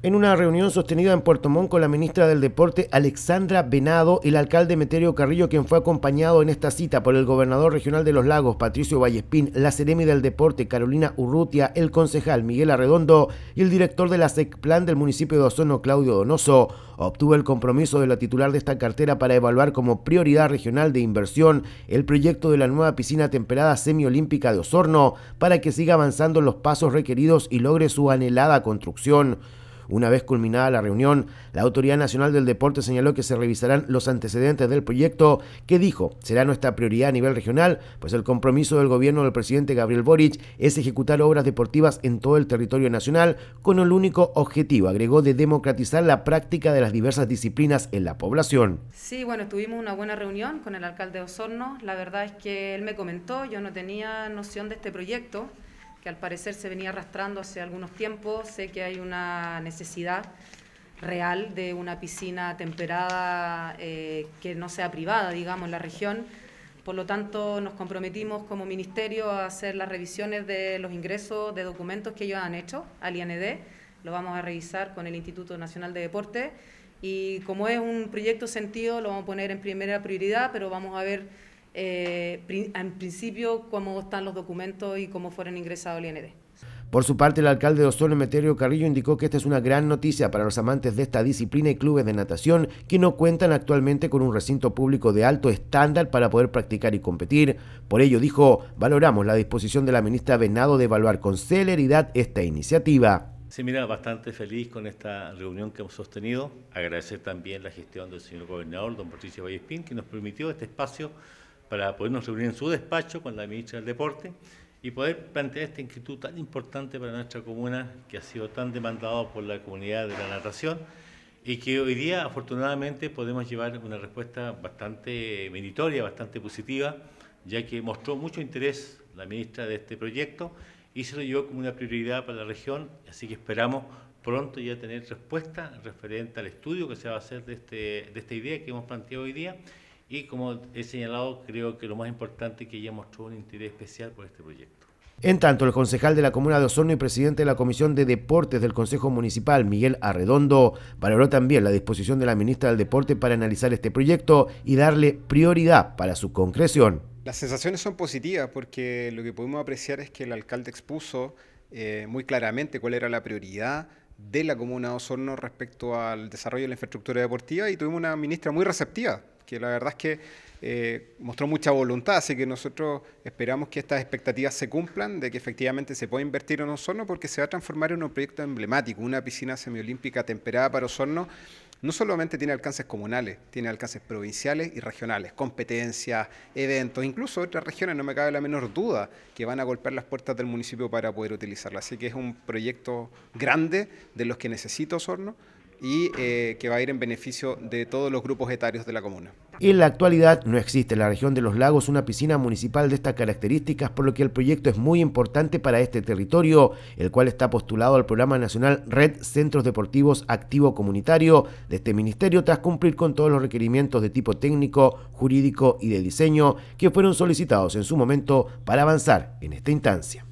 En una reunión sostenida en Puerto Montt con la ministra del Deporte Alexandra Venado, el alcalde Meterio Carrillo, quien fue acompañado en esta cita por el gobernador regional de Los Lagos, Patricio Vallespín, la Seremi del Deporte, Carolina Urrutia, el concejal Miguel Arredondo y el director de la SECPLAN del municipio de Osorno, Claudio Donoso, obtuvo el compromiso de la titular de esta cartera para evaluar como prioridad regional de inversión el proyecto de la nueva piscina temperada semiolímpica de Osorno para que siga avanzando los pasos requeridos y logre su anhelada construcción. Una vez culminada la reunión, la Autoridad Nacional del Deporte señaló que se revisarán los antecedentes del proyecto, que dijo será nuestra prioridad a nivel regional, pues el compromiso del gobierno del presidente Gabriel Boric es ejecutar obras deportivas en todo el territorio nacional con el único objetivo, agregó, de democratizar la práctica de las diversas disciplinas en la población. Sí, bueno, tuvimos una buena reunión con el alcalde Osorno. La verdad es que él me comentó, yo no tenía noción de este proyecto que al parecer se venía arrastrando hace algunos tiempos. Sé que hay una necesidad real de una piscina temperada eh, que no sea privada, digamos, en la región. Por lo tanto, nos comprometimos como ministerio a hacer las revisiones de los ingresos de documentos que ellos han hecho al IND. Lo vamos a revisar con el Instituto Nacional de Deporte. Y como es un proyecto sentido, lo vamos a poner en primera prioridad, pero vamos a ver eh, en principio cómo están los documentos y cómo fueron ingresados al IND. Por su parte, el alcalde de Osorio, Carrillo, indicó que esta es una gran noticia para los amantes de esta disciplina y clubes de natación que no cuentan actualmente con un recinto público de alto estándar para poder practicar y competir. Por ello, dijo, valoramos la disposición de la ministra Venado de evaluar con celeridad esta iniciativa. Sí, mira, bastante feliz con esta reunión que hemos sostenido. Agradecer también la gestión del señor gobernador, don Patricio Vallespín, que nos permitió este espacio para podernos reunir en su despacho con la ministra del Deporte y poder plantear esta inquietud tan importante para nuestra comuna que ha sido tan demandado por la comunidad de la narración y que hoy día afortunadamente podemos llevar una respuesta bastante meritoria, bastante positiva, ya que mostró mucho interés la ministra de este proyecto y se lo llevó como una prioridad para la región, así que esperamos pronto ya tener respuesta referente al estudio que se va a hacer de, este, de esta idea que hemos planteado hoy día y como he señalado, creo que lo más importante es que ella mostró un interés especial por este proyecto. En tanto, el concejal de la comuna de Osorno y presidente de la Comisión de Deportes del Consejo Municipal, Miguel Arredondo, valoró también la disposición de la ministra del Deporte para analizar este proyecto y darle prioridad para su concreción. Las sensaciones son positivas porque lo que pudimos apreciar es que el alcalde expuso eh, muy claramente cuál era la prioridad de la comuna de Osorno respecto al desarrollo de la infraestructura deportiva y tuvimos una ministra muy receptiva que la verdad es que eh, mostró mucha voluntad, así que nosotros esperamos que estas expectativas se cumplan, de que efectivamente se pueda invertir en Osorno, porque se va a transformar en un proyecto emblemático, una piscina semiolímpica temperada para Osorno, no solamente tiene alcances comunales, tiene alcances provinciales y regionales, competencias, eventos, incluso otras regiones, no me cabe la menor duda, que van a golpear las puertas del municipio para poder utilizarla. Así que es un proyecto grande de los que necesita Osorno y eh, que va a ir en beneficio de todos los grupos etarios de la comuna. En la actualidad no existe en la región de los lagos una piscina municipal de estas características, por lo que el proyecto es muy importante para este territorio, el cual está postulado al programa nacional Red Centros Deportivos Activo Comunitario de este ministerio tras cumplir con todos los requerimientos de tipo técnico, jurídico y de diseño que fueron solicitados en su momento para avanzar en esta instancia.